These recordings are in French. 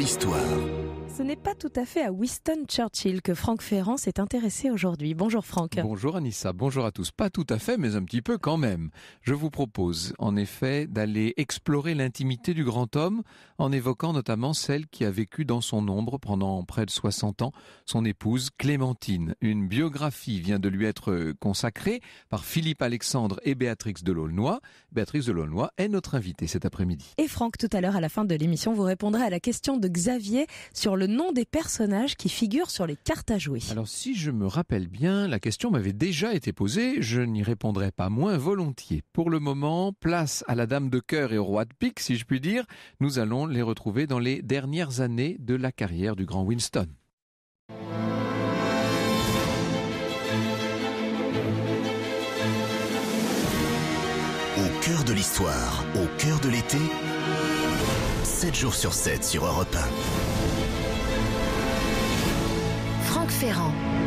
l'histoire. Ce n'est pas tout à fait à Winston Churchill que Franck Ferrand s'est intéressé aujourd'hui. Bonjour Franck. Bonjour Anissa, bonjour à tous. Pas tout à fait, mais un petit peu quand même. Je vous propose en effet d'aller explorer l'intimité du grand homme en évoquant notamment celle qui a vécu dans son ombre pendant près de 60 ans, son épouse Clémentine. Une biographie vient de lui être consacrée par Philippe Alexandre et Béatrix de Laulnois. Béatrix de Laulnois est notre invitée cet après-midi. Et Franck, tout à l'heure à la fin de l'émission, vous répondrez à la question de Xavier sur le nom des personnages qui figurent sur les cartes à jouer. Alors si je me rappelle bien, la question m'avait déjà été posée, je n'y répondrai pas moins volontiers. Pour le moment, place à la Dame de cœur et au Roi de pique, si je puis dire. Nous allons les retrouver dans les dernières années de la carrière du grand Winston. Au cœur de l'histoire, au cœur de l'été, 7 jours sur 7 sur Europe 1. Ferrand.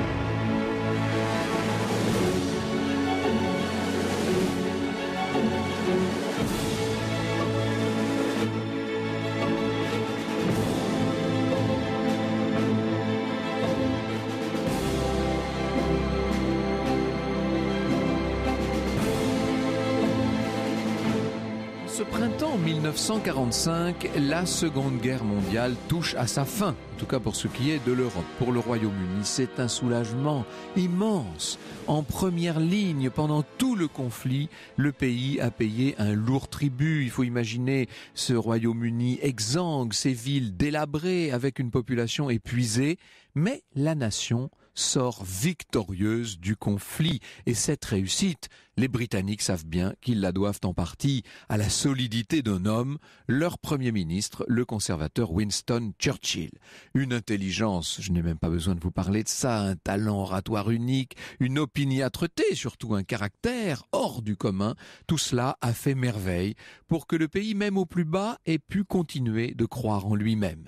Le printemps 1945, la Seconde Guerre mondiale touche à sa fin, en tout cas pour ce qui est de l'Europe. Pour le Royaume-Uni, c'est un soulagement immense. En première ligne, pendant tout le conflit, le pays a payé un lourd tribut. Il faut imaginer ce Royaume-Uni exsangue, ses villes délabrées, avec une population épuisée, mais la nation sort victorieuse du conflit. Et cette réussite, les Britanniques savent bien qu'ils la doivent en partie à la solidité d'un homme, leur Premier ministre, le conservateur Winston Churchill. Une intelligence, je n'ai même pas besoin de vous parler de ça, un talent oratoire unique, une opiniâtreté, surtout un caractère hors du commun, tout cela a fait merveille pour que le pays, même au plus bas, ait pu continuer de croire en lui-même.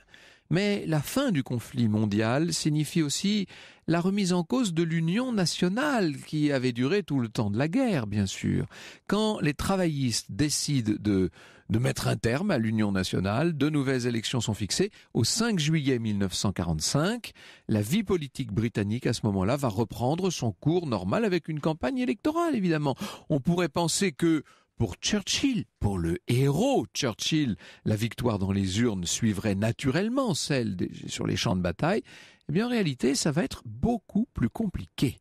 Mais la fin du conflit mondial signifie aussi la remise en cause de l'union nationale qui avait duré tout le temps de la guerre, bien sûr. Quand les travaillistes décident de, de mettre un terme à l'union nationale, de nouvelles élections sont fixées. Au 5 juillet 1945, la vie politique britannique à ce moment-là va reprendre son cours normal avec une campagne électorale, évidemment. On pourrait penser que pour Churchill, pour le héros Churchill, la victoire dans les urnes suivrait naturellement celle sur les champs de bataille, eh bien en réalité ça va être beaucoup plus compliqué.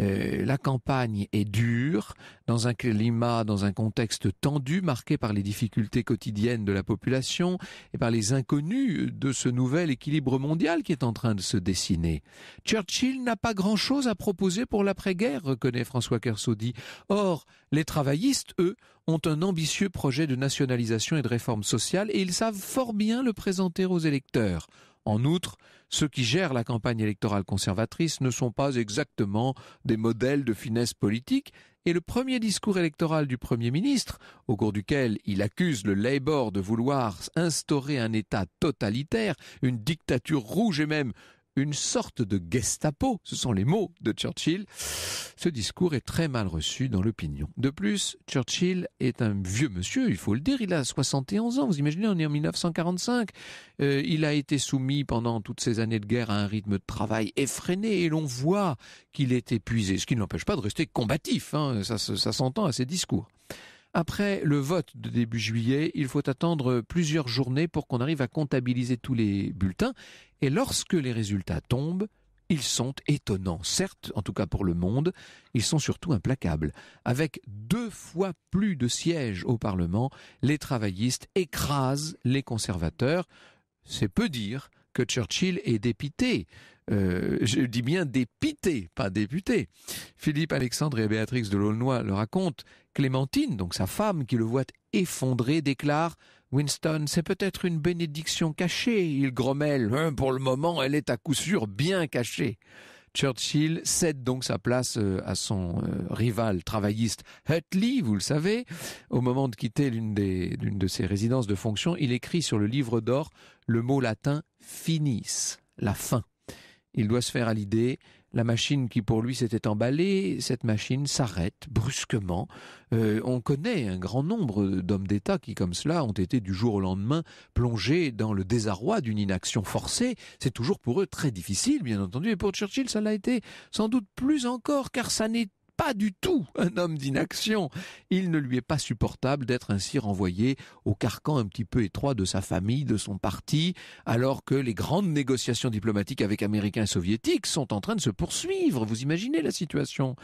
Euh, la campagne est dure, dans un climat, dans un contexte tendu, marqué par les difficultés quotidiennes de la population et par les inconnus de ce nouvel équilibre mondial qui est en train de se dessiner. Churchill n'a pas grand-chose à proposer pour l'après-guerre, reconnaît François Kersaudy. Or, les travaillistes, eux, ont un ambitieux projet de nationalisation et de réforme sociale et ils savent fort bien le présenter aux électeurs. En outre, ceux qui gèrent la campagne électorale conservatrice ne sont pas exactement des modèles de finesse politique, et le premier discours électoral du Premier ministre, au cours duquel il accuse le Labour de vouloir instaurer un État totalitaire, une dictature rouge et même une sorte de Gestapo, ce sont les mots de Churchill. Ce discours est très mal reçu dans l'opinion. De plus, Churchill est un vieux monsieur, il faut le dire, il a 71 ans, vous imaginez, on est en 1945. Euh, il a été soumis pendant toutes ces années de guerre à un rythme de travail effréné et l'on voit qu'il est épuisé, ce qui ne l'empêche pas de rester combatif, hein. ça s'entend à ses discours. Après le vote de début juillet, il faut attendre plusieurs journées pour qu'on arrive à comptabiliser tous les bulletins. Et lorsque les résultats tombent, ils sont étonnants, certes, en tout cas pour le monde, ils sont surtout implacables. Avec deux fois plus de sièges au Parlement, les travaillistes écrasent les conservateurs. C'est peu dire que Churchill est dépité. Euh, je dis bien dépité, pas député. Philippe Alexandre et Béatrix de Laulnois le racontent. Clémentine, donc sa femme, qui le voit effondré, déclare Winston, c'est peut-être une bénédiction cachée. Il grommelle. Hein, pour le moment, elle est à coup sûr bien cachée. Churchill cède donc sa place euh, à son euh, rival travailliste Hutley, vous le savez. Au moment de quitter l'une de ses résidences de fonction, il écrit sur le livre d'or le mot latin finis, la fin. Il doit se faire à l'idée la machine qui pour lui s'était emballée, cette machine s'arrête brusquement. Euh, on connaît un grand nombre d'hommes d'État qui, comme cela, ont été du jour au lendemain plongés dans le désarroi d'une inaction forcée. C'est toujours pour eux très difficile, bien entendu, et pour Churchill, ça l'a été sans doute plus encore, car ça n'est pas du tout un homme d'inaction. Il ne lui est pas supportable d'être ainsi renvoyé au carcan un petit peu étroit de sa famille, de son parti, alors que les grandes négociations diplomatiques avec Américains et Soviétiques sont en train de se poursuivre. Vous imaginez la situation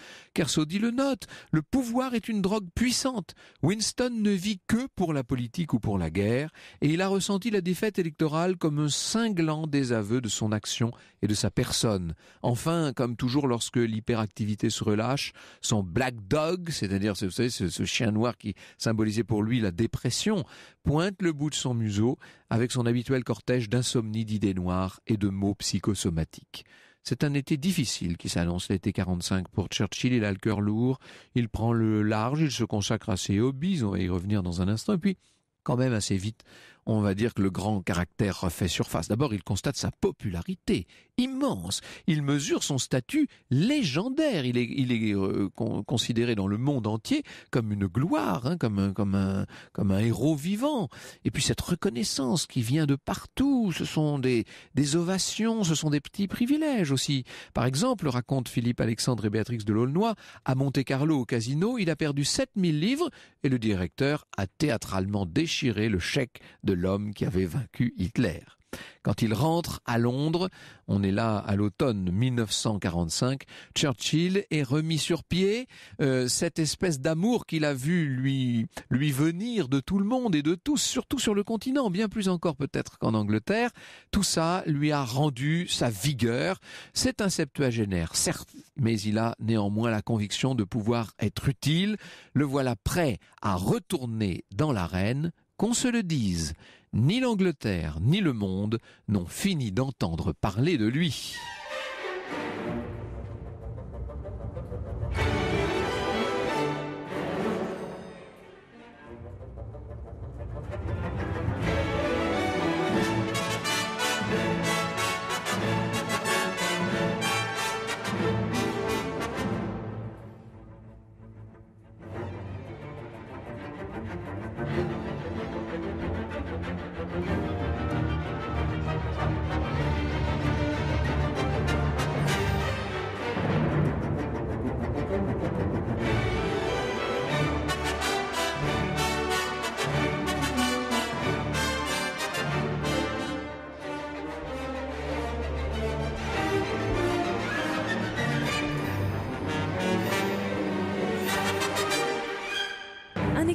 dit le note, le pouvoir est une drogue puissante. Winston ne vit que pour la politique ou pour la guerre, et il a ressenti la défaite électorale comme un cinglant désaveu de son action et de sa personne. Enfin, comme toujours lorsque l'hyperactivité se relâche, son black dog, c'est-à-dire ce, chien noir qui symbolisait pour lui la dépression, pointe le bout de son museau avec son habituel cortège d'insomnie, d'idées noires et de mots psychosomatiques. C'est un été difficile qui s'annonce l'été 45 pour Churchill. Il a le cœur lourd, il prend le large, il se consacre à ses hobbies, on va y revenir dans un instant, et puis quand même assez vite, on va dire que le grand caractère refait surface. D'abord, il constate sa popularité immense. Il mesure son statut légendaire. Il est, euh, considéré dans le monde entier comme une gloire, hein, comme, un, héros vivant. Et puis cette reconnaissance qui vient de partout, ce sont des, ovations, ce sont des petits privilèges aussi. Par exemple, raconte Philippe Alexandre et Béatrix de Laulnois, à Monte-Carlo au casino, il a perdu 7000 livres et le directeur a théâtralement déchiré le chèque de l'homme qui avait vaincu Hitler. Quand il rentre à Londres, on est là à l'automne 1945, Churchill est remis sur pied. Euh, cette espèce d'amour qu'il a vu lui, lui venir de tout le monde et de tous, surtout sur le continent, bien plus encore peut-être qu'en Angleterre, tout ça lui a rendu sa vigueur. C'est un septuagénaire, certes, mais il a néanmoins la conviction de pouvoir être utile. Le voilà prêt à retourner dans l'arène, qu'on se le dise ni l'Angleterre ni le monde n'ont fini d'entendre parler de lui.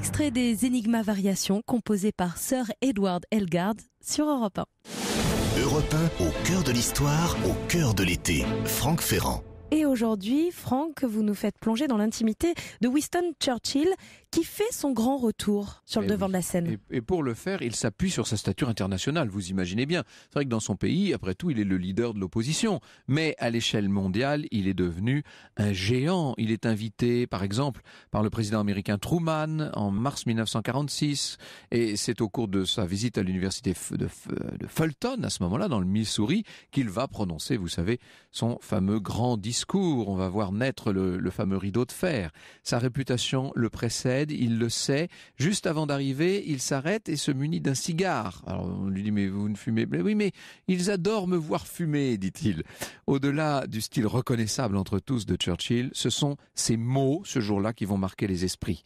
Extrait des Enigma Variations composé par Sir Edward Elgard sur Europe 1. Europe 1, au cœur de l'histoire, au cœur de l'été. Franck Ferrand. Et aujourd'hui, Franck, vous nous faites plonger dans l'intimité de Winston Churchill, qui fait son grand retour sur le eh devant de la scène. Et, pour le faire, il s'appuie sur sa stature internationale, vous imaginez bien. C'est vrai que dans son pays, après tout, il est le leader de l'opposition. Mais à l'échelle mondiale, il est devenu un géant. Il est invité, par exemple, par le président américain Truman en mars 1946. Et c'est au cours de sa visite à l'université de, Fulton, à ce moment-là, dans le Missouri, qu'il va prononcer, vous savez, son fameux grand discours. On va voir naître le, le fameux rideau de fer. Sa réputation le précède il le sait. Juste avant d'arriver, il s'arrête et se munit d'un cigare. Alors on lui dit mais vous ne fumez mais Oui mais ils adorent me voir fumer, dit-il. Au-delà du style reconnaissable entre tous de Churchill, ce sont ces mots ce jour-là qui vont marquer les esprits.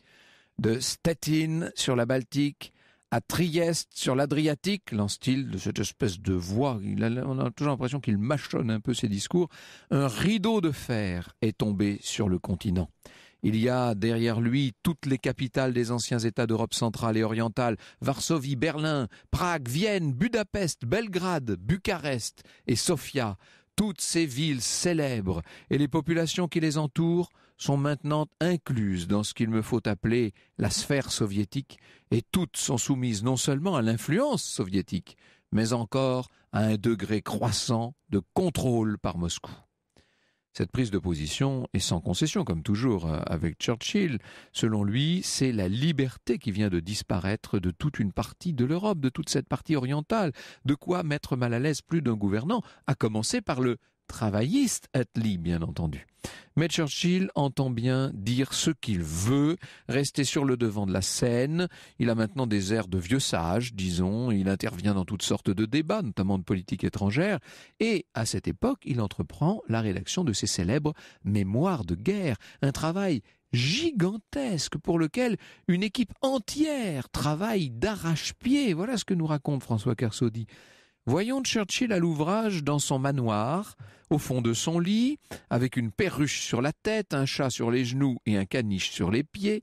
De Stettin sur la Baltique, à Trieste, sur l'Adriatique, lance-t-il de cette espèce de voix. on a toujours l'impression qu'il mâchonne un peu ses discours. Un rideau de fer est tombé sur le continent. Il y a derrière lui toutes les capitales des anciens États d'Europe centrale et orientale, Varsovie, Berlin, Prague, Vienne, Budapest, Belgrade, Bucarest et Sofia. Toutes ces villes célèbres et les populations qui les entourent sont maintenant incluses dans ce qu'il me faut appeler la sphère soviétique, et toutes sont soumises non seulement à l'influence soviétique, mais encore à un degré croissant de contrôle par Moscou. Cette prise de position est sans concession, comme toujours euh, avec Churchill. Selon lui, c'est la liberté qui vient de disparaître de toute une partie de l'Europe, de toute cette partie orientale. De quoi mettre mal à l'aise plus d'un gouvernant, à commencer par le travailliste Atlee, bien entendu. Mais Churchill entend bien dire ce qu'il veut, rester sur le devant de la scène. Il a maintenant des airs de vieux sage, disons. Il intervient dans toutes sortes de débats, notamment de politique étrangère. Et à cette époque, il entreprend la rédaction de ses célèbres Mémoires de guerre, un travail gigantesque pour lequel une équipe entière travaille d'arrache-pied. Voilà ce que nous raconte François Voyons Churchill à l'ouvrage dans son manoir, au fond de son lit, avec une perruche sur la tête, un chat sur les genoux et un caniche sur les pieds,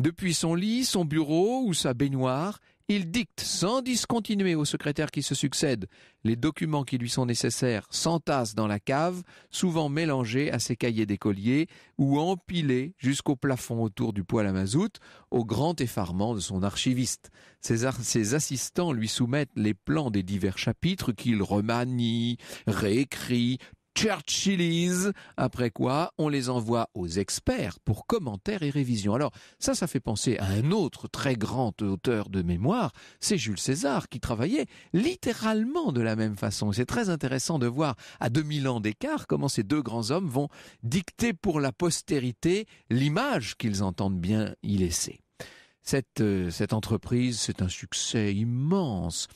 depuis son lit, son bureau ou sa baignoire, il dicte sans discontinuer aux secrétaires qui se succèdent. Les documents qui lui sont nécessaires s'entassent dans la cave, souvent mélangés à ses cahiers d'écolier ou empilés jusqu'au plafond autour du poêle à mazout, au grand effarement de son archiviste. Ses, ses assistants lui soumettent les plans des divers chapitres qu'il remanie, réécrit, Churchillies, après quoi on les envoie aux experts pour commentaires et révisions. Alors ça, ça fait penser à un autre très grand auteur de mémoire, c'est Jules César, qui travaillait littéralement de la même façon. C'est très intéressant de voir à 2000 ans d'écart comment ces deux grands hommes vont dicter pour la postérité l'image qu'ils entendent bien y laisser. Cette, euh, cette entreprise, c'est un succès immense.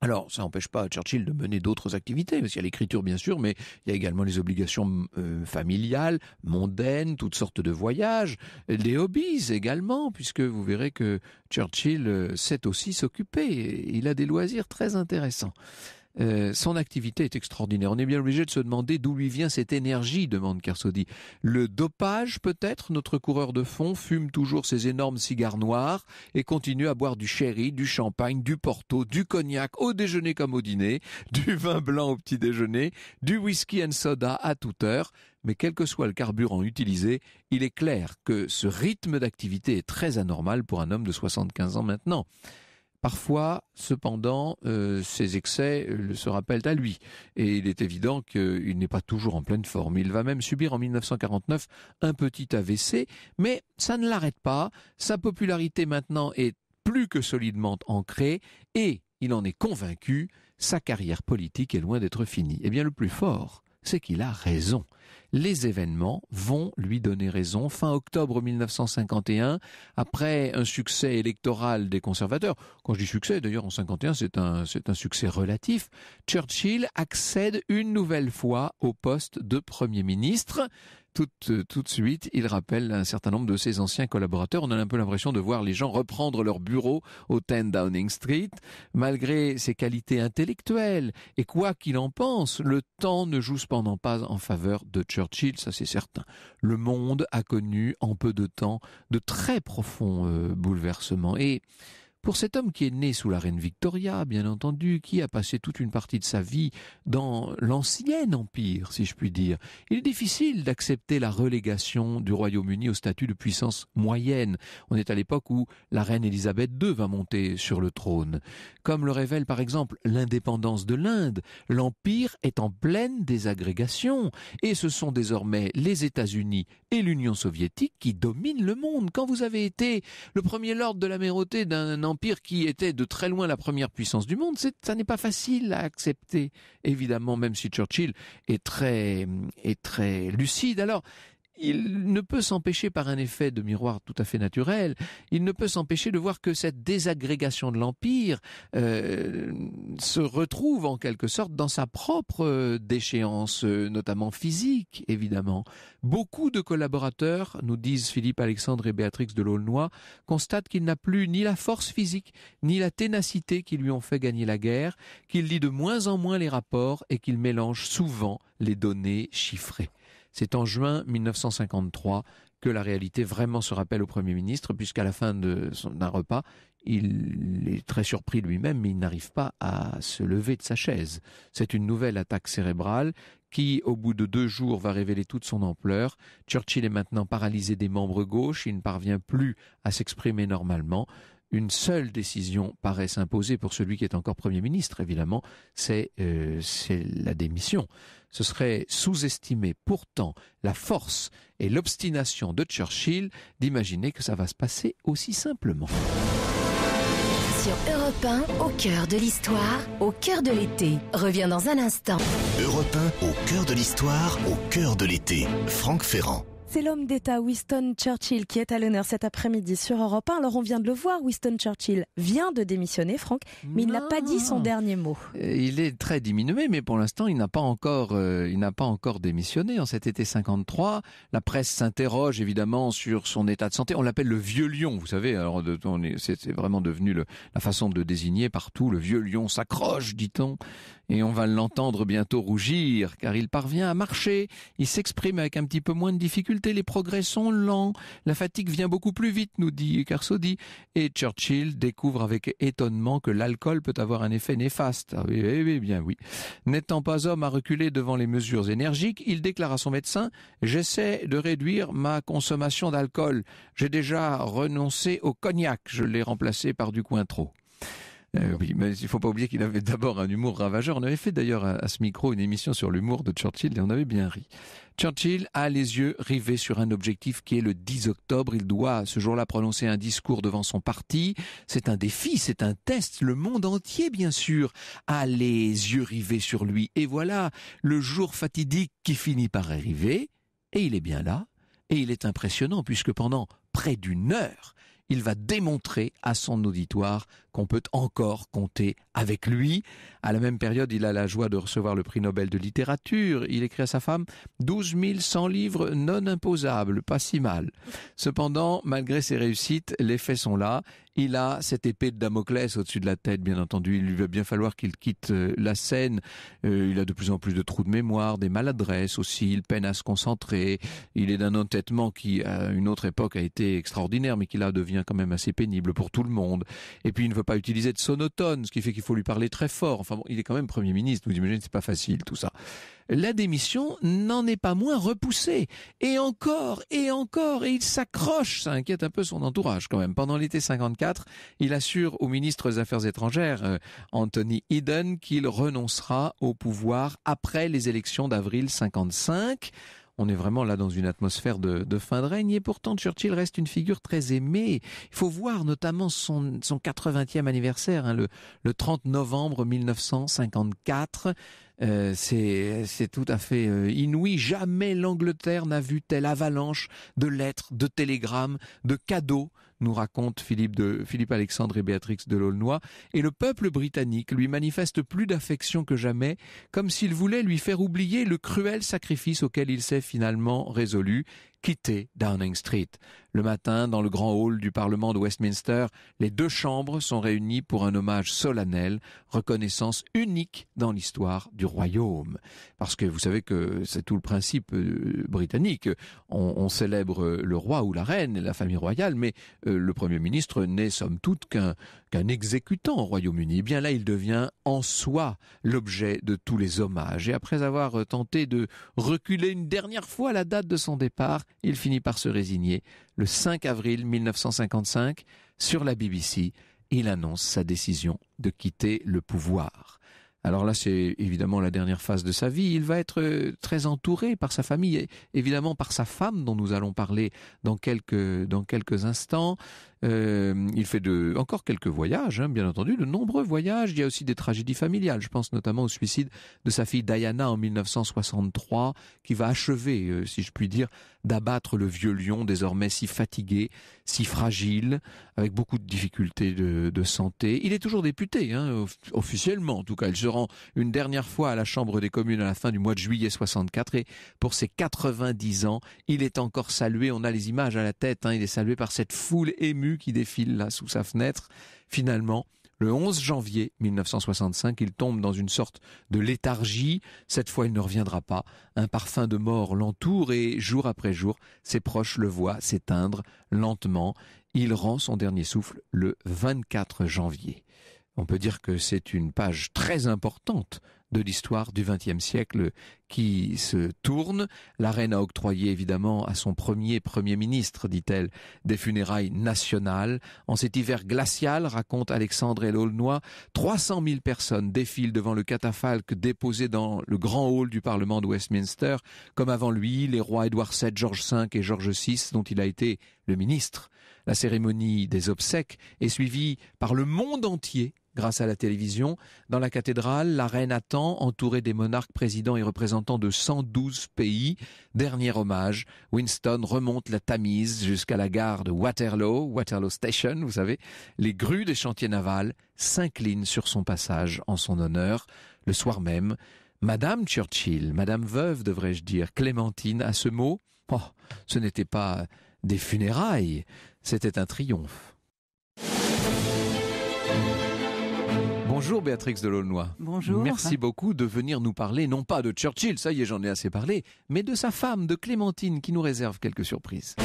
Alors, ça n'empêche pas Churchill de mener d'autres activités, parce qu'il y a l'écriture bien sûr, mais il y a également les obligations euh, familiales, mondaines, toutes sortes de voyages, des hobbies également, puisque vous verrez que Churchill euh, sait aussi s'occuper, il a des loisirs très intéressants. Euh, son activité est extraordinaire. On est bien obligé de se demander d'où lui vient cette énergie, demande Kersaudi. Le dopage, peut-être Notre coureur de fond fume toujours ses énormes cigares noirs et continue à boire du sherry, du champagne, du porto, du cognac au déjeuner comme au dîner, du vin blanc au petit déjeuner, du whisky and soda à toute heure mais quel que soit le carburant utilisé, il est clair que ce rythme d'activité est très anormal pour un homme de 75 ans maintenant. Parfois, cependant, euh, ses excès euh, se rappellent à lui, et il est évident qu'il n'est pas toujours en pleine forme. Il va même subir en 1949 un petit AVC, mais ça ne l'arrête pas. Sa popularité maintenant est plus que solidement ancrée, et il en est convaincu, sa carrière politique est loin d'être finie. Eh bien, le plus fort, c'est qu'il a raison. Les événements vont lui donner raison. Fin octobre 1951, après un succès électoral des conservateurs, quand je dis succès, d'ailleurs en 51, c'est un, c'est un succès relatif, Churchill accède une nouvelle fois au poste de Premier ministre. Euh, tout, de suite, il rappelle un certain nombre de ses anciens collaborateurs. On a un peu l'impression de voir les gens reprendre leur bureau au 10 Downing Street. Malgré ses qualités intellectuelles, et quoi qu'il en pense, le temps ne joue cependant pas en faveur de Churchill, ça c'est certain. Le monde a connu en peu de temps de très profonds euh, bouleversements. Et pour cet homme qui est né sous la reine Victoria, bien entendu, qui a passé toute une partie de sa vie dans l'ancien empire, si je puis dire, il est difficile d'accepter la relégation du Royaume-Uni au statut de puissance moyenne. On est à l'époque où la reine Élisabeth II va monter sur le trône. Comme le révèle par exemple l'indépendance de l'Inde, l'empire est en pleine désagrégation et ce sont désormais les États-Unis et l'Union soviétique qui dominent le monde. Quand vous avez été le premier lord de l'amirauté d'un empire qui était de très loin la première puissance du monde, ça n'est pas facile à accepter, évidemment, même si Churchill est très, est très lucide. Alors, il ne peut s'empêcher par un effet de miroir tout à fait naturel, il ne peut s'empêcher de voir que cette désagrégation de l'Empire euh, se retrouve en quelque sorte dans sa propre euh, déchéance, euh, notamment physique, évidemment. Beaucoup de collaborateurs, nous disent Philippe Alexandre et Béatrix de l'Aulnoy, constatent qu'il n'a plus ni la force physique, ni la ténacité qui lui ont fait gagner la guerre, qu'il lit de moins en moins les rapports et qu'il mélange souvent les données chiffrées. C'est en juin 1953 que la réalité vraiment se rappelle au Premier ministre, puisqu'à la fin d'un repas, il est très surpris lui-même, mais il n'arrive pas à se lever de sa chaise. C'est une nouvelle attaque cérébrale qui, au bout de deux jours, va révéler toute son ampleur. Churchill est maintenant paralysé des membres gauches, il ne parvient plus à s'exprimer normalement. Une seule décision paraît s'imposer pour celui qui est encore Premier ministre, évidemment, c'est euh, la démission ce serait sous-estimer pourtant la force et l'obstination de Churchill d'imaginer que ça va se passer aussi simplement. Sur Europe 1, au cœur de l'histoire, au cœur de l'été. reviens dans un instant. Europe 1, au cœur de l'histoire, au cœur de l'été. Franck Ferrand. C'est l'homme d'État Winston Churchill qui est à l'honneur cet après-midi sur Europe 1. Alors on vient de le voir, Winston Churchill vient de démissionner, Franck, mais il n'a pas dit son dernier mot. Euh, il est très diminué, mais pour l'instant il n'a pas encore, euh, il n'a pas encore démissionné. En cet été 53, la presse s'interroge évidemment sur son état de santé. On l'appelle le vieux lion, vous savez. Alors c'est vraiment devenu la façon de désigner partout le vieux lion s'accroche, dit-on, et on va l'entendre bientôt rougir, car il parvient à marcher, il s'exprime avec un petit peu moins de difficulté, les progrès sont lents, la fatigue vient beaucoup plus vite, nous dit Carsodi, et Churchill découvre avec étonnement que l'alcool peut avoir un effet néfaste. Ah bien oui. N'étant pas homme à reculer devant les mesures énergiques, il déclare à son médecin, j'essaie de réduire ma consommation d'alcool. J'ai déjà renoncé au cognac, je l'ai remplacé par du cointreau. Euh, oui, mais il faut pas oublier qu'il avait d'abord un humour ravageur. On avait fait d'ailleurs à, ce micro une émission sur l'humour de Churchill et on avait bien ri. Churchill a les yeux rivés sur un objectif qui est le 10 octobre. Il doit ce jour-là prononcer un discours devant son parti. C'est un défi, c'est un test. Le monde entier, bien sûr, a les yeux rivés sur lui. Et voilà le jour fatidique qui finit par arriver. Et il est bien là. Et il est impressionnant puisque pendant près d'une heure, il va démontrer à son auditoire qu'on peut encore compter avec lui. À la même période, il a la joie de recevoir le prix Nobel de littérature. Il écrit à sa femme 12 100 livres non imposables, pas si mal. Cependant, malgré ses réussites, les faits sont là. Il a cette épée de Damoclès au-dessus de la tête, bien entendu. Il lui va bien falloir qu'il quitte euh, la scène. Euh, il a de plus en plus de trous de mémoire, des maladresses aussi. Il peine à se concentrer. Il est d'un entêtement qui, à une autre époque, a été extraordinaire, mais qui là devient quand même assez pénible pour tout le monde. Et puis, il ne veut pas utiliser de sonotone, ce qui fait qu'il faut lui parler très fort. Enfin bon, il est quand même Premier ministre, vous imaginez, c'est pas facile tout ça. La démission n'en est pas moins repoussée. Et encore, et encore, et il s'accroche, ça inquiète un peu son entourage quand même. Pendant l'été 54, il assure au ministre des Affaires étrangères, euh, Anthony Eden, qu'il renoncera au pouvoir après les élections d'avril 55. On est vraiment là dans une atmosphère de, fin de règne et pourtant Churchill reste une figure très aimée. Il faut voir notamment son, son 80e anniversaire, hein, le, le 30 novembre 1954. Euh, c'est tout à fait euh, inouï. Jamais l'Angleterre n'a vu telle avalanche de lettres, de télégrammes, de cadeaux nous raconte Philippe, de, Philippe Alexandre et Béatrix de l'Aulnoy, et le peuple britannique lui manifeste plus d'affection que jamais, comme s'il voulait lui faire oublier le cruel sacrifice auquel il s'est finalement résolu, quitter Downing Street. Le matin, dans le grand hall du Parlement de Westminster, les deux chambres sont réunies pour un hommage solennel, reconnaissance unique dans l'histoire du royaume. Parce que vous savez que c'est tout le principe euh, britannique. on, célèbre le roi ou la reine, la famille royale, mais euh, le Premier ministre n'est somme toute qu'un exécutant au Royaume-Uni. Eh bien là, il devient en soi l'objet de tous les hommages. Et après avoir euh, tenté de reculer une dernière fois la date de son départ, il finit par se résigner. Le 5 avril 1955, sur la BBC, il annonce sa décision de quitter le pouvoir. Alors là, c'est évidemment la dernière phase de sa vie. Il va être euh, très entouré par sa famille, et évidemment par sa femme dont nous allons parler dans quelques, instants. Euh, il fait de, encore quelques voyages, hein, bien entendu, de nombreux voyages. Il y a aussi des tragédies familiales. Je pense notamment au suicide de sa fille Diana en 1963, qui va achever, euh, si je puis dire, d'abattre le vieux lion désormais si fatigué, si fragile, avec beaucoup de difficultés de, santé. Il est toujours député, hein, officiellement en tout cas. Il se rend une dernière fois à la Chambre des communes à la fin du mois de juillet 64 et pour ses 90 ans, il est encore salué. On a les images à la tête. Hein. il est salué par cette foule émue qui défile là sous sa fenêtre. Finalement, le 11 janvier 1965, il tombe dans une sorte de léthargie. Cette fois, il ne reviendra pas. Un parfum de mort l'entoure et, jour après jour, ses proches le voient s'éteindre lentement. Il rend son dernier souffle le 24 janvier. On peut dire que c'est une page très importante de l'histoire du XXe siècle qui se tourne. La reine a octroyé évidemment à son premier Premier ministre, dit-elle, des funérailles nationales. En cet hiver glacial, raconte Alexandre et trois 300 000 personnes défilent devant le catafalque déposé dans le grand hall du Parlement de Westminster, comme avant lui, les rois Édouard VII, George V et George VI, dont il a été le ministre. La cérémonie des obsèques est suivie par le monde entier grâce à la télévision. Dans la cathédrale, la reine attend, entourée des monarques présidents et représentants de 112 pays. Dernier hommage, Winston remonte la Tamise jusqu'à la gare de Waterloo, Waterloo Station, vous savez. Les grues des chantiers navals s'inclinent sur son passage en son honneur. Le soir même, Madame Churchill, Madame veuve devrais-je dire, Clémentine, à ce mot, oh, ce n'était pas des funérailles, c'était un triomphe. Bonjour Béatrix Delonnois. Bonjour. Merci beaucoup de venir nous parler, non pas de Churchill, ça y est, j'en ai assez parlé, mais de sa femme, de Clémentine, qui nous réserve quelques surprises.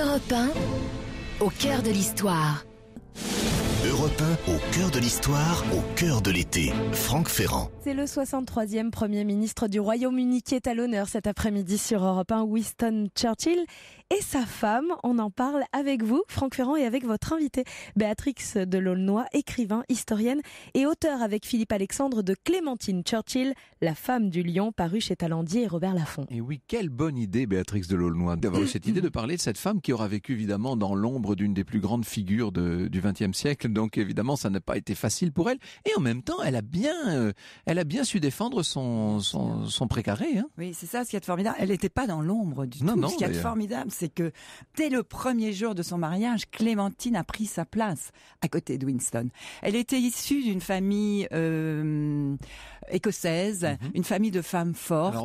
Europe au cœur de l'histoire. Europe au cœur de l'histoire, au cœur de l'été. Franck Ferrand. C'est le 63e Premier ministre du Royaume-Uni qui est à l'honneur cet après-midi sur Europe 1, Winston Churchill et sa femme. On en parle avec vous, Franck Ferrand, et avec votre invité, Béatrix Delolnois, écrivain, historienne et auteur avec Philippe Alexandre de Clémentine Churchill, La femme du lion, paru chez Talandier et Robert Laffont. Et oui, quelle bonne idée, Béatrix Delolnois d'avoir eu cette idée de parler de cette femme qui aura vécu évidemment dans l'ombre d'une des plus grandes figures du XXe siècle. Donc évidemment, ça n'a pas été facile pour elle. Et en même temps, elle a bien, euh, elle a bien su défendre son, son, son précaré. Hein. Oui, c'est ça ce qui est formidable. Elle n'était pas dans l'ombre du tout. Non, ce qui est formidable, c'est c'est que dès le premier jour de son mariage, Clémentine a pris sa place à côté de Winston. Elle était issue d'une famille euh, écossaise, mhm. une famille de femmes fortes.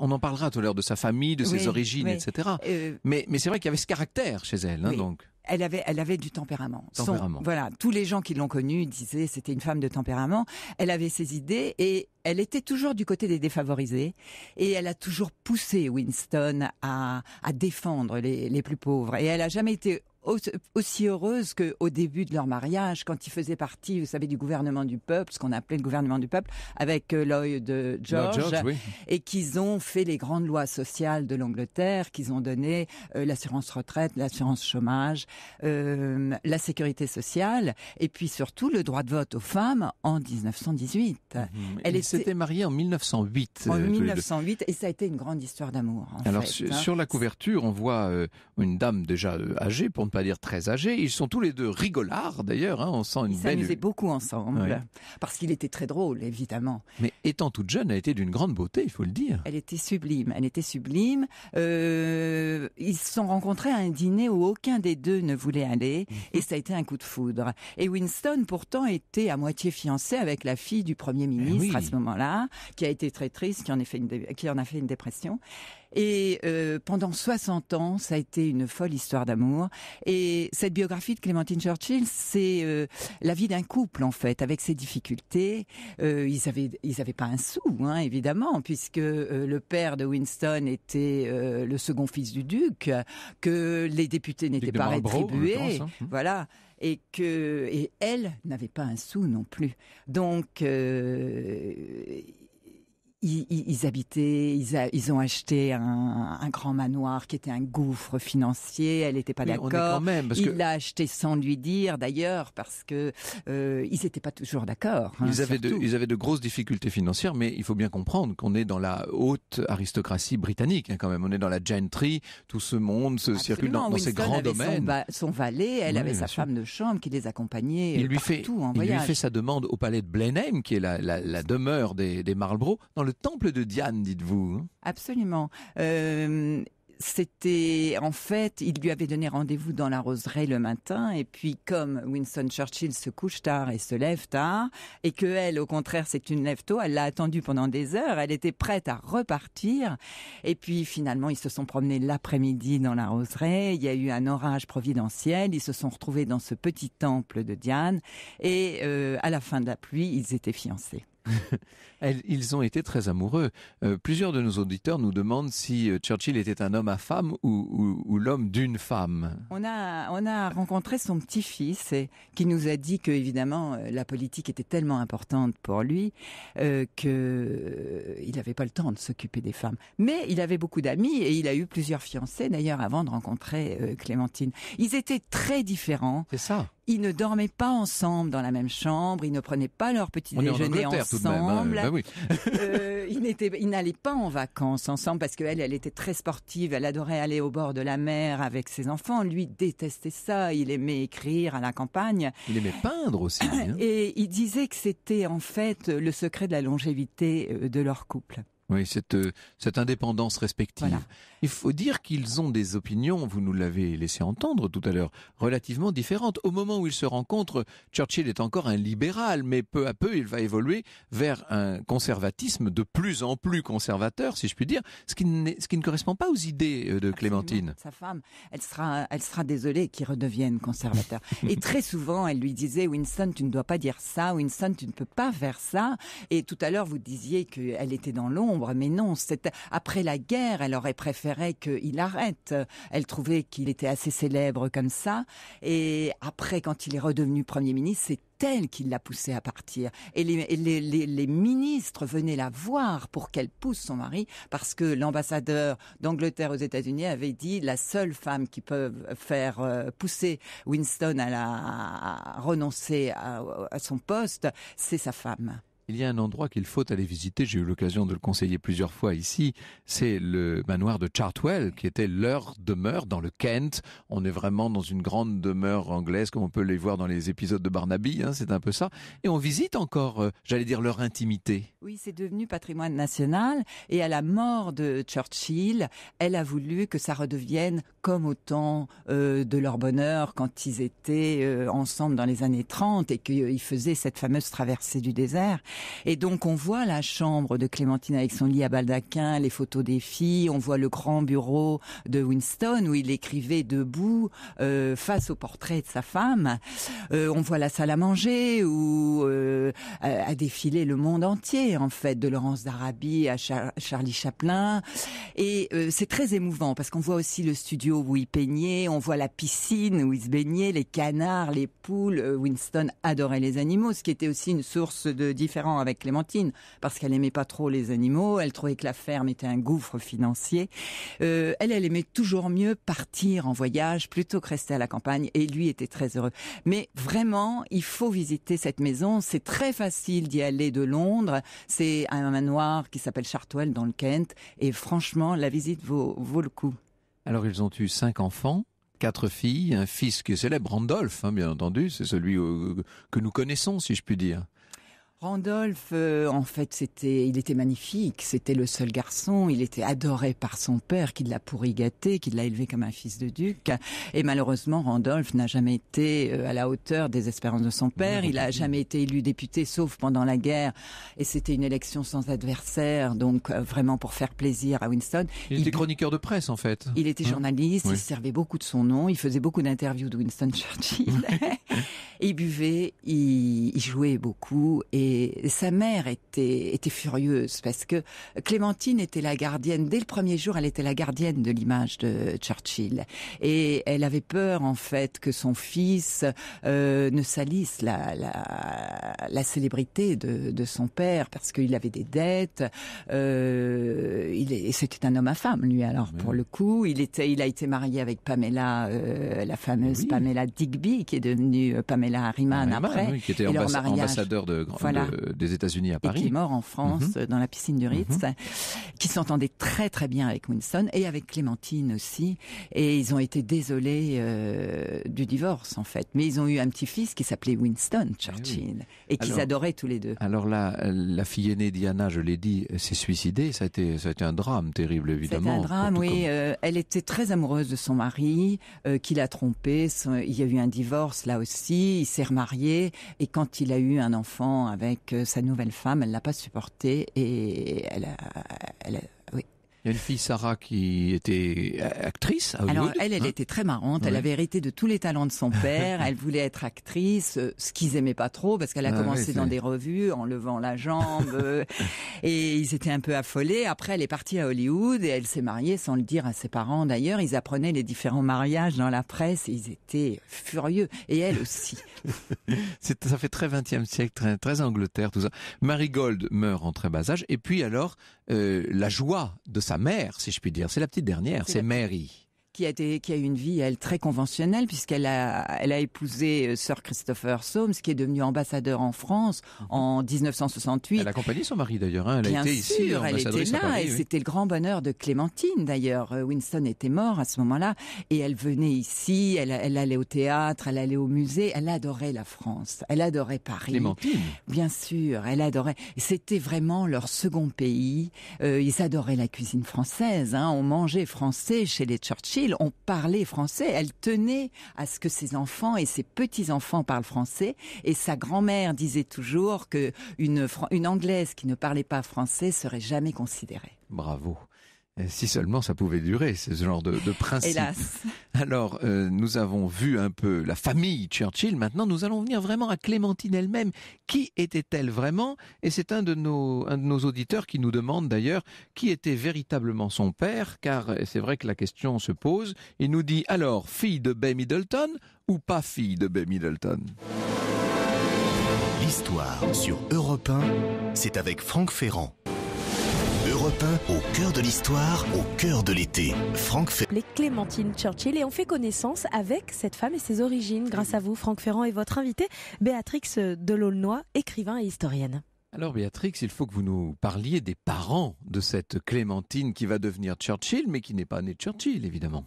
on, en parlera tout à l'heure de sa famille, de ses origines, etc. Euh, mais, c'est vrai qu'il y avait ce caractère chez elle, hein, donc elle avait, elle avait du tempérament. voilà, tous les gens qui l'ont connue disaient c'était une femme de tempérament. Elle avait ses idées et elle était toujours du côté des défavorisés et elle a toujours poussé Winston à, défendre les, les plus pauvres. Et elle a jamais été aussi heureuse qu'au début de leur mariage, quand ils faisaient partie, vous savez, du gouvernement du peuple, ce qu'on appelait le gouvernement du peuple, avec euh, l'œil euh, de George et qu'ils ont fait les grandes lois sociales de l'Angleterre, qu'ils ont donné euh, l'assurance retraite, l'assurance chômage, la sécurité sociale, et puis surtout le droit de vote aux femmes en 1918. Mhm. Elle était... s'était mariée en 1908. En 1908, et ça a été une grande histoire d'amour. Alors sur, hein. sur, la couverture, on voit une dame déjà âgée, pour ne pas dire très âgés. Ils sont tous les deux rigolards d'ailleurs. Hein. On sent une belle. Ils s'amusaient beaucoup ensemble parce qu'il était très drôle, évidemment. Mais étant toute jeune, elle était d'une grande beauté, il faut le dire. Elle était sublime. Elle était sublime. Euh, ils se sont rencontrés à un dîner où aucun des deux ne voulait aller mhm. et ça a été un coup de foudre. Et Winston pourtant était à moitié fiancé avec la fille du premier eh ministre à ce moment-là, qui a été très triste, qui en, une, qui en a fait une dépression. Et euh, pendant 60 ans, ça a été une folle histoire d'amour. Et cette biographie de Clémentine Churchill, c'est euh, la vie d'un couple en fait, avec ses difficultés. Euh, ils avaient ils avaient pas un sou, hein, évidemment, puisque euh, le père de Winston était euh, le second fils du duc, que les députés n'étaient pas rétribués, hein. mmh. voilà et que et elle n'avait pas un sou non plus. Donc euh, ils, habitaient, ils, ont acheté un, grand manoir qui était un gouffre financier. Elle n'était pas d'accord. Il l'a acheté sans lui dire, d'ailleurs, parce que euh, ils n'étaient pas toujours d'accord. Hein, ils, avaient de, de grosses difficultés financières, mais il faut bien comprendre qu'on est dans la haute aristocratie britannique, hein, quand même. On est dans la gentry, tout ce monde se circule dans, ces grands domaines. Son, valet, elle avait sa femme de chambre qui les accompagnait il lui euh, partout fait, en lui fait sa demande au palais de Blenheim, qui est la, demeure des, des Marlborough, dans le temple de Diane, dites-vous. Absolument. Euh, c'était en fait, il lui avait donné rendez-vous dans la roseraie le matin, et puis comme Winston Churchill se couche tard et se lève tard, et que elle, au contraire, c'est une lève tôt, elle l'a attendue pendant des heures, elle était prête à repartir, et puis finalement ils se sont promenés l'après-midi dans la roseraie, il y a eu un orage providentiel, ils se sont retrouvés dans ce petit temple de Diane, et euh, à la fin de la pluie, ils étaient fiancés. Ils ont été très amoureux. Euh, plusieurs de nos auditeurs nous demandent si euh, Churchill était un homme à femme ou, l'homme d'une femme. On a, rencontré son petit-fils qui nous a dit que, évidemment, euh, la politique était tellement importante pour lui qu'il n'avait pas le temps de s'occuper des femmes. Mais il avait beaucoup d'amis et il a eu plusieurs fiancés, d'ailleurs, avant de rencontrer Clémentine. Ils étaient très différents. C'est ça ils ne dormaient pas ensemble dans la même chambre, ils ne prenaient pas leur petit déjeuner hein, ensemble. Bah euh, ils n'allaient pas en vacances ensemble parce qu'elle, elle était très sportive, elle adorait aller au bord de la mer avec ses enfants. Lui détestait ça, il aimait écrire à la campagne. Il aimait peindre aussi. Hein. Et il disait que c'était en fait le secret de la longévité euh, de leur couple. Oui, cette, euh, cette indépendance respective. Il faut dire qu'ils ont des opinions, vous nous l'avez laissé entendre tout à l'heure, relativement différentes. Au moment où ils se rencontrent, Churchill est encore un libéral, mais peu à peu, il va évoluer vers un conservatisme de plus en plus conservateur, si je puis dire, ce qui, ce qui ne correspond pas aux idées euh, de Clémentine. Sa femme, elle sera, elle sera désolée qu'il redevienne conservateur. Et très souvent, elle lui disait, Winston, tu ne dois pas dire ça, Winston, tu ne peux pas faire ça. Et tout à l'heure, vous disiez qu'elle était dans l'ombre. Mais non, après la guerre, elle aurait préféré qu'il arrête. Elle trouvait qu'il était assez célèbre comme ça. Et après, quand il est redevenu Premier ministre, c'est elle qui l'a poussé à partir. Et les, ministres venaient la voir pour qu'elle pousse son mari, parce que l'ambassadeur d'Angleterre aux États-Unis avait dit la seule femme qui peut faire euh, pousser Winston à, la, renoncer à son poste, c'est sa femme. Il y a un endroit qu'il faut aller visiter, j'ai eu l'occasion de le conseiller plusieurs fois ici, c'est le manoir de Chartwell, qui était leur demeure dans le Kent. On est vraiment dans une grande demeure anglaise, comme on peut les voir dans les épisodes de Barnaby, hein, c'est un peu ça. Et on visite encore, euh, j'allais dire, leur intimité. Oui, c'est devenu patrimoine national, et à la mort de Churchill, elle a voulu que ça redevienne comme au temps euh, de leur bonheur quand ils étaient euh, ensemble dans les années 30 et qu'ils faisaient cette fameuse traversée du désert. Et donc on voit la chambre de Clémentine avec son lit à baldaquin, les photos des filles, on voit le grand bureau de Winston où il écrivait debout euh, face au portrait de sa femme. on voit la salle à manger où a, défilé le monde entier en fait, de Laurence d'Arabie à Charlie Chaplin. Et c'est très émouvant parce qu'on voit aussi le studio où il peignait, on voit la piscine où il se baignait, les canards, les poules. Euh, Winston adorait les animaux, ce qui était aussi une source de différent avec Clémentine, parce qu'elle n'aimait pas trop les animaux, elle trouvait que la ferme était un gouffre financier. Euh, elle, elle aimait toujours mieux partir en voyage plutôt que rester à la campagne, et lui était très heureux. Mais vraiment, il faut visiter cette maison, c'est très facile d'y aller de Londres, c'est un manoir qui s'appelle Chartwell dans le Kent, et franchement, la visite vaut le coup. Alors ils ont eu cinq enfants, quatre filles, un fils qui est célèbre, Randolph, hein, bien entendu, c'est celui que nous connaissons, si je puis dire. Randolph, euh, en fait, c'était, il était magnifique. C'était le seul garçon. Il était adoré par son père, qui l'a pourri gâté, qui l'a élevé comme un fils de duc. Et malheureusement, Randolph n'a jamais été euh, à la hauteur des espérances de son père. Il a jamais été élu député, sauf pendant la guerre. Et c'était une élection sans adversaire, donc euh, vraiment pour faire plaisir à Winston. Il, était chroniqueur de presse, en fait. Il était hein journaliste. Il servait beaucoup de son nom. Il faisait beaucoup d'interviews de Winston Churchill. il buvait, il jouait beaucoup et sa mère était, était furieuse parce que Clémentine était la gardienne. Dès le premier jour, elle était la gardienne de l'image de Churchill. Et elle avait peur, en fait, que son fils euh, ne salisse la, célébrité de, son père parce qu'il avait des dettes. Euh, c'était un homme à femme, lui, alors, pour le coup. Il, était, il a été marié avec Pamela, euh, la fameuse Pamela Digby, qui est devenue euh, Pamela Harriman, après. qui était ambassadeur de, euh, des États-Unis à Paris. qui est mort en France, mhm. dans la piscine du Ritz, mhm. qui s'entendait très très bien avec Winston et avec Clémentine aussi. Et ils ont été désolés euh, du divorce en fait. Mais ils ont eu un petit-fils qui s'appelait Winston eh Churchill et, qu'ils adoraient tous les deux. Alors là, la fille aînée Diana, je l'ai dit, s'est suicidée. Ça a, été, ça a été un drame terrible évidemment. C'était un drame, oui. Euh, elle était très amoureuse de son mari, qui l'a trompée. Il y a eu un divorce là aussi. Il s'est remarié et quand il a eu un enfant avec que sa nouvelle femme, elle l'a pas supporté et elle elle a il y a une fille, Sarah, qui était euh, actrice. À Alors, elle, elle hein? était très marrante. Elle avait hérité de tous les talents de son père. elle voulait être actrice, euh, ce qu'ils aimaient pas trop, parce qu'elle a ah commencé dans des revues, en levant la jambe. Euh, et ils étaient un peu affolés. Après, elle est partie à Hollywood et elle s'est mariée, sans le dire à ses parents d'ailleurs. Ils apprenaient les différents mariages dans la presse et ils étaient furieux. Et elle aussi. ça fait très 20e siècle, très, Angleterre, tout ça. Marie Gold meurt en très bas âge. Et puis alors, la joie de sa sa mère, si je puis dire. C'est la petite dernière, c'est Mary qui a, été, qui a eu une vie, elle, très conventionnelle, puisqu'elle a, elle a épousé euh, Sir Christopher Soames, qui est devenu ambassadeur en France mhm. en 1968. Elle accompagné son mari, d'ailleurs. Hein. Elle a été sûr, ici, elle était là. et c'était le grand bonheur de Clémentine, d'ailleurs. Euh, Winston était mort à ce moment-là. Et elle venait ici, elle, elle, allait au théâtre, elle allait au musée. Elle adorait la France. Elle adorait Paris. Clémentine Bien sûr, elle adorait. C'était vraiment leur second pays. Euh, ils adoraient la cuisine française. Hein. On mangeait français chez les Churchill ont parlé français. Elle tenait à ce que ses enfants et ses petits-enfants parlent français. Et sa grand-mère disait toujours que une Anglaise qui ne parlait pas français serait jamais considérée. Bravo. Si seulement ça pouvait durer, ce genre de, principe. Hélas. Alors, euh, nous avons vu un peu la famille Churchill. Maintenant, nous allons venir vraiment à Clémentine elle-même. Qui était-elle vraiment Et c'est un de nos un de nos auditeurs qui nous demande d'ailleurs qui était véritablement son père, car c'est vrai que la question se pose. Il nous dit alors fille de Bay Middleton ou pas fille de Bay Middleton L'histoire sur Europe 1, c'est avec Franck Ferrand. Europe au cœur de l'histoire, au cœur de l'été. Les Clémentine Churchill et on fait connaissance avec cette femme et ses origines grâce à vous, Franck Ferrand, et votre invitée, Béatrix Delaulnoy, écrivain et historienne. Alors Béatrix, il faut que vous nous parliez des parents de cette Clémentine qui va devenir Churchill, mais qui n'est pas née Churchill, évidemment.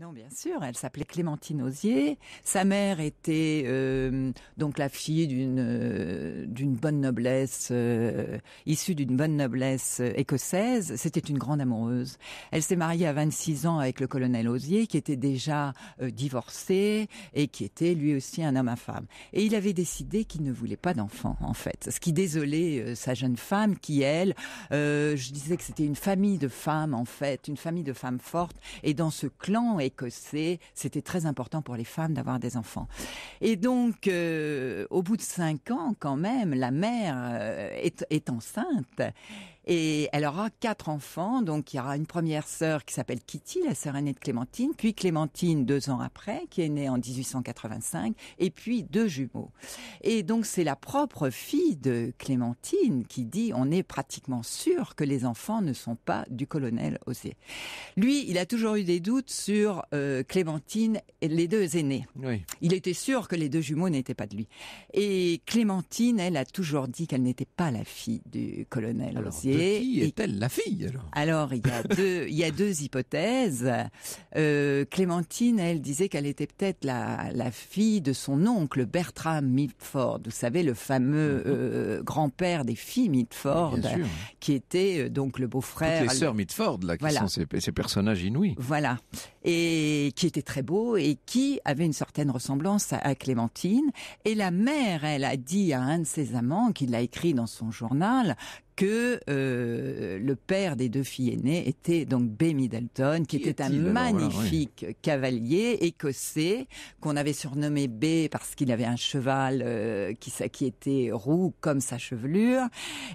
Non, bien sûr, elle s'appelait Clémentine Osier. Sa mère était euh, donc la fille d'une euh, d'une bonne noblesse, euh, issue d'une bonne noblesse écossaise. C'était une grande amoureuse. Elle s'est mariée à 26 ans avec le colonel Osier, qui était déjà divorcé et qui était lui aussi un homme infâme. Et il avait décidé qu'il ne voulait pas d'enfants, en fait. Ce qui désolait sa jeune femme, qui elle, je disais que c'était une famille de femmes, en fait, une famille de femmes fortes. Et dans ce clan c'était très important pour les femmes d'avoir des enfants. Et donc, euh, au bout de cinq ans, quand même, la mère euh, est enceinte. Et elle aura quatre enfants. Donc il y aura une première sœur qui s'appelle Kitty, la sœur aînée de Clémentine, puis Clémentine deux ans après, qui est née en 1885, et puis deux jumeaux. Et donc c'est la propre fille de Clémentine qui dit on est pratiquement sûr que les enfants ne sont pas du colonel Osé. Lui, il a toujours eu des doutes sur euh, Clémentine et les deux aînés. Il était sûr que les deux jumeaux n'étaient pas de lui. Et Clémentine, elle a toujours dit qu'elle n'était pas la fille du colonel Osier qui est-elle la fille alors il y a deux, il y a deux hypothèses. Euh, Clémentine, elle disait qu'elle était peut-être la, fille de son oncle Bertram Mitford. Vous savez le fameux mhm. euh, grand-père des filles Mitford, qui était euh, donc le beau-frère. Toutes les sœurs Mitford là, qui sont ces, personnages inouïs. Voilà, et qui était très beau et qui avait une certaine ressemblance à, Clémentine. Et la mère, elle a dit à un de ses amants, qui l'a écrit dans son journal, que euh, le père des deux filles aînées était donc B. Middleton, qui, était un magnifique cavalier écossais qu'on avait surnommé B parce qu'il avait un cheval euh, qui, était roux comme sa chevelure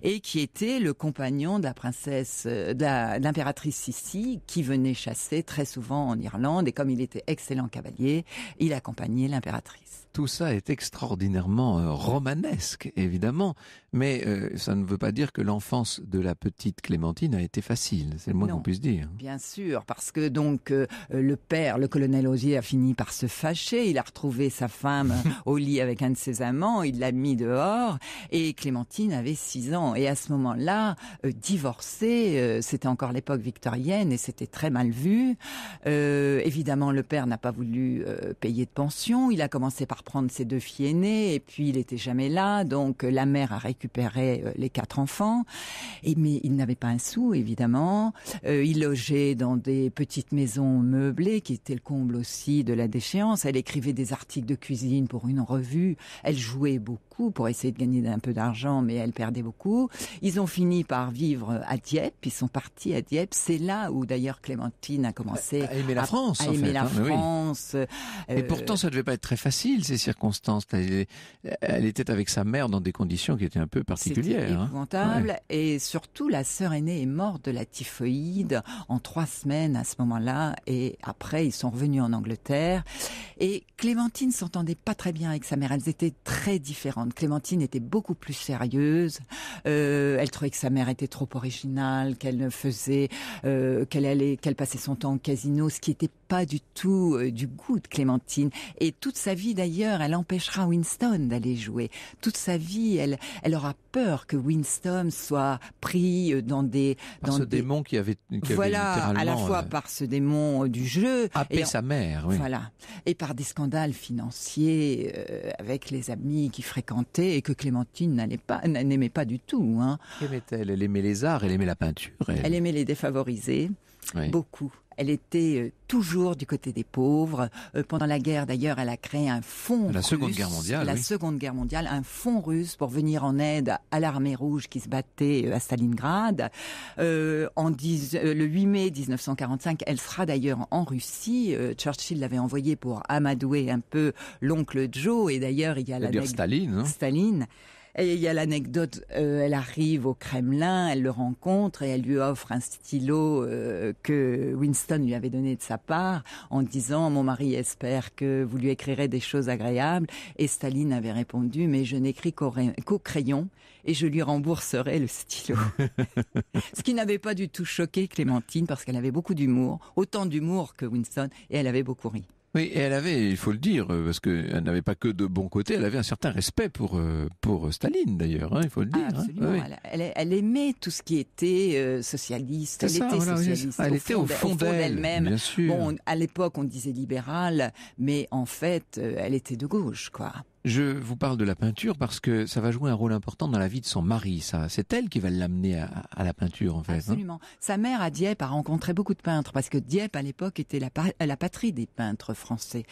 et qui était le compagnon de la princesse, euh, de l'impératrice Sissi, qui venait chasser très souvent en Irlande et comme il était excellent cavalier, il accompagnait l'impératrice tout ça est extraordinairement euh, romanesque, évidemment, mais euh, ça ne veut pas dire que l'enfance de la petite Clémentine a été facile, c'est le moins qu'on puisse dire. Bien sûr, parce que donc euh, le père, le colonel Osier, a fini par se fâcher, il a retrouvé sa femme au lit avec un de ses amants, il l'a mis dehors, et Clémentine avait 6 ans, et à ce moment-là, divorcé c'était encore l'époque victorienne, et c'était très mal vu. évidemment, le père n'a pas voulu payer de pension, il a commencé par prendre ses deux filles aînées, et puis il n'était jamais là, donc euh, la mère a récupéré euh, les quatre enfants, et mais il n'avait pas un sou évidemment. Euh, il logeait dans des petites maisons meublées, qui étaient le comble aussi de la déchéance. Elle écrivait des articles de cuisine pour une revue. Elle jouait beaucoup pour essayer de gagner un peu d'argent, mais elle perdait beaucoup. Ils ont fini par vivre à Dieppe, ils sont partis à Dieppe. C'est là où d'ailleurs Clémentine a commencé à aimer la France. Et hein. euh, pourtant, ça devait pas être très facile ces circonstances. Elle, était avec sa mère dans des conditions qui étaient un peu particulières. Hein. Épouvantable. Et surtout, la sœur aînée est morte de la typhoïde en trois semaines à ce moment-là. Et après, ils sont revenus en Angleterre. Et Clémentine s'entendait pas très bien avec sa mère. Elles étaient très différentes. Clémentine était beaucoup plus sérieuse. Euh, elle trouvait que sa mère était trop originale, qu'elle ne faisait, euh, qu'elle allait, qu'elle passait son temps au casino, ce qui n'était pas du tout euh, du goût de Clémentine. Et toute sa vie d'ailleurs, elle empêchera Winston d'aller jouer. Toute sa vie, elle, elle aura peur que Winston soit pris euh, dans des dans ce démon qui avait, voilà à la fois euh, par ce démon euh, du jeu et sa mère voilà et par des scandales financiers avec les amis qui fréquentait et que Clémentine n'allait pas n'aimait pas du tout hein. qu'aimait-elle elle aimait les arts elle aimait la peinture elle, aimait les défavorisés beaucoup elle était euh, toujours du côté des pauvres. Euh, pendant la guerre, d'ailleurs, elle a créé un fonds. La Seconde Guerre mondiale. La Seconde Guerre mondiale, un fonds russe pour venir en aide à l'armée rouge qui se battait euh, à Stalingrad. en 10, le 8 mai 1945, elle sera d'ailleurs en Russie. Churchill l'avait envoyée pour amadouer un peu l'oncle Joe. Et d'ailleurs, il y a la. Staline. Hein. Staline. Et il y a l'anecdote, euh, elle arrive au Kremlin, elle le rencontre et elle lui offre un stylo euh, que Winston lui avait donné de sa part en disant mon mari espère que vous lui écrirez des choses agréables. Et Staline avait répondu mais je n'écris qu'au crayon et je lui rembourserai le stylo. Ce qui n'avait pas du tout choqué Clémentine parce qu'elle avait beaucoup d'humour, autant d'humour que Winston et elle avait beaucoup ri. Oui, et elle avait, il faut le dire, euh, parce qu'elle n'avait pas que de bons côtés, elle avait un certain respect pour, euh, pour euh, Staline d'ailleurs, hein, il faut le dire. Hein. Ah, absolument. elle, aimait tout ce qui était socialiste, elle était socialiste. Elle au était au fond, d'elle-même. Bon, à l'époque on disait libérale, mais en fait elle était de gauche, quoi. Je vous parle de la peinture parce que ça va jouer un rôle important dans la vie de son mari. Ça, c'est elle qui va l'amener à, la peinture, en fait. Hein. Absolument. Sa mère à Dieppe a rencontré beaucoup de peintres parce que Dieppe à l'époque était la, patrie des peintres français.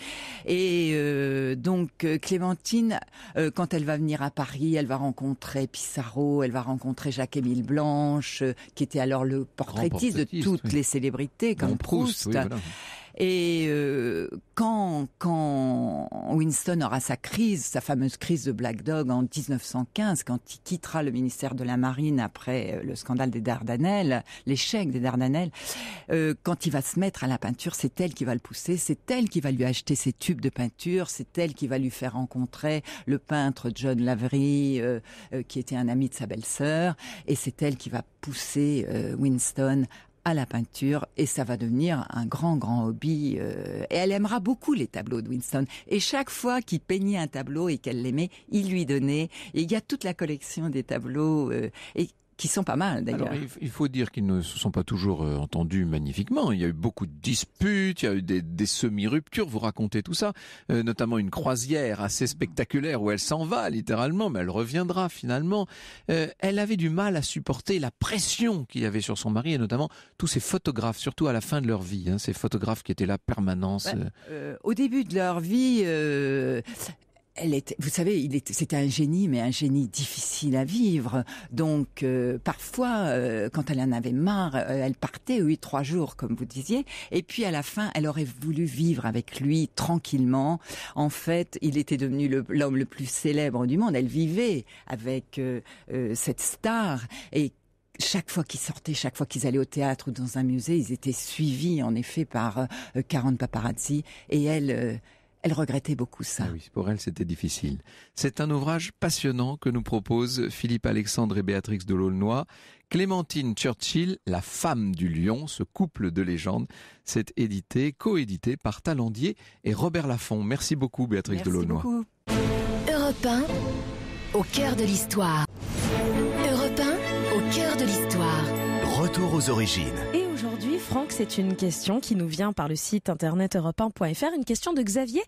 Et euh, donc euh, Clémentine, euh, quand elle va venir à Paris, elle va rencontrer Pissarro, elle va rencontrer Jacques-Émile Blanche, qui était alors le portraitiste, de toutes les célébrités comme Proust. Et euh, quand, quand Winston aura sa crise, sa fameuse crise de Black Dog en 1915, quand il quittera le ministère de la Marine après euh, le scandale des Dardanelles, l'échec des Dardanelles, euh, quand il va se mettre à la peinture, c'est elle qui va le pousser, c'est elle qui va lui acheter ses tubes de peinture, c'est elle qui va lui faire rencontrer le peintre John Lavery, qui était un ami de sa belle-sœur, et c'est elle qui va pousser Winston à la peinture et ça va devenir un grand, grand hobby. Euh, et elle aimera beaucoup les tableaux de Winston. Et chaque fois qu'il peignait un tableau et qu'elle l'aimait, il lui donnait. Et il y a toute la collection des tableaux. Euh, et qui sont pas mal d'ailleurs. il faut dire qu'ils ne se sont pas toujours euh, entendus magnifiquement. Il y a eu beaucoup de disputes, il y a eu des, semi-ruptures. Vous racontez tout ça, euh, notamment une croisière assez spectaculaire où elle s'en va littéralement, mais elle reviendra finalement. Euh, elle avait du mal à supporter la pression qu'il y avait sur son mari et notamment tous ces photographes, surtout à la fin de leur vie, hein, ces photographes qui étaient là permanence. au début de leur vie, elle était, vous savez, il était, c'était un génie, mais un génie difficile à vivre. Donc euh, parfois, euh, quand elle en avait marre, euh, elle partait, oui, trois jours, comme vous disiez. Et puis à la fin, elle aurait voulu vivre avec lui tranquillement. En fait, il était devenu l'homme le, plus célèbre du monde. Elle vivait avec cette star et chaque fois qu'ils sortaient, chaque fois qu'ils allaient au théâtre ou dans un musée, ils étaient suivis en effet par 40 paparazzi et elle elle regrettait beaucoup ça. Ah oui, pour elle, c'était difficile. C'est un ouvrage passionnant que nous proposent Philippe Alexandre et Béatrix de Laulnois. Clémentine Churchill, la femme du lion, ce couple de légendes, c'est édité, coédité par Talandier et Robert Laffont. Merci beaucoup, Béatrix de de Merci Beaucoup. Europe au cœur de l'histoire. Europe au cœur de l'histoire. Retour aux origines. Aujourd'hui, Franck, c'est une question qui nous vient par le site internet europe une question de Xavier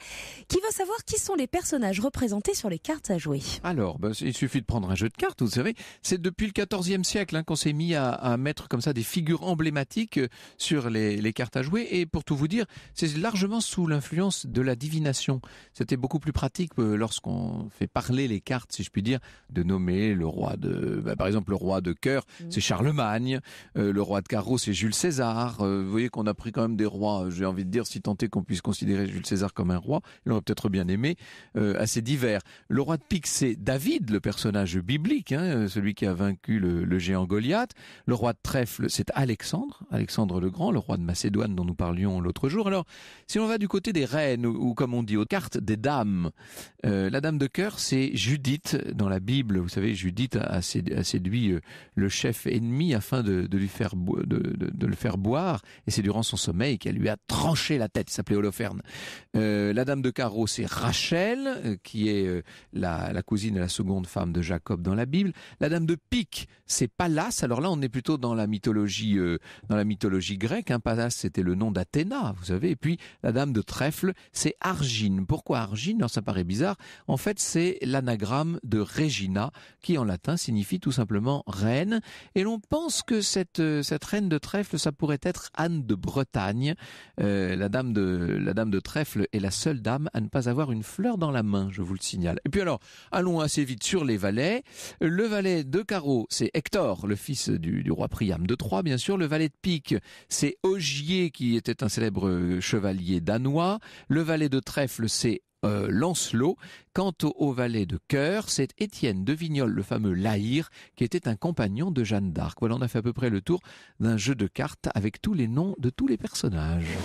qui veut savoir qui sont les personnages représentés sur les cartes à jouer. Alors, ben, il suffit de prendre un jeu de cartes, vous savez, c'est depuis le 14e siècle hein, qu'on s'est mis à, à, mettre comme ça des figures emblématiques euh, sur les, cartes à jouer et pour tout vous dire, c'est largement sous l'influence de la divination. C'était beaucoup plus pratique euh, lorsqu'on fait parler les cartes, si je puis dire, de nommer le roi de, ben, par exemple, le roi de cœur, mm. c'est Charlemagne, euh, le roi de carreau, c'est Jules César, euh, vous voyez qu'on a pris quand même des rois, euh, j'ai envie de dire, si tant est qu'on puisse considérer Jules César comme un roi, il aurait peut-être bien aimé, euh, assez divers. Le roi de pique, c'est David, le personnage biblique, hein, celui qui a vaincu le, géant Goliath. Le roi de trèfle, c'est Alexandre, Alexandre le Grand, le roi de Macédoine dont nous parlions l'autre jour. Alors, si on va du côté des reines, ou, comme on dit aux cartes, des dames, la dame de cœur, c'est Judith dans la Bible. Vous savez, Judith a, séduit le chef ennemi afin de, lui faire... De, de, faire boire, et c'est durant son sommeil qu'elle lui a tranché la tête. Il s'appelait Holoferne. Euh, la dame de carreau, c'est Rachel, euh, qui est euh, la, la, cousine et la seconde femme de Jacob dans la Bible. La dame de pique, c'est Pallas. Alors là, on est plutôt dans la mythologie, dans la mythologie grecque. Hein. Pallas, c'était le nom d'Athéna, vous savez. Et puis la dame de trèfle, c'est Argine. Pourquoi Argine Alors ça paraît bizarre. En fait, c'est l'anagramme de Regina, qui en latin signifie tout simplement reine. Et l'on pense que cette cette reine de trèfle ça pourrait être Anne de Bretagne. Euh, la dame de la dame de trèfle est la seule dame à ne pas avoir une fleur dans la main, je vous le signale. Et puis alors, allons assez vite sur les valets. Le valet de carreau, c'est Hector, le fils du, roi Priam de Troie, bien sûr. Le valet de pique, c'est Ogier, qui était un célèbre chevalier danois. Le valet de trèfle, c'est euh, Lancelot. Quant au, au valet de cœur, c'est Étienne de Vignol, le fameux Laïr, qui était un compagnon de Jeanne d'Arc. Voilà, on a fait à peu près le tour d'un jeu de cartes avec tous les noms de tous les personnages.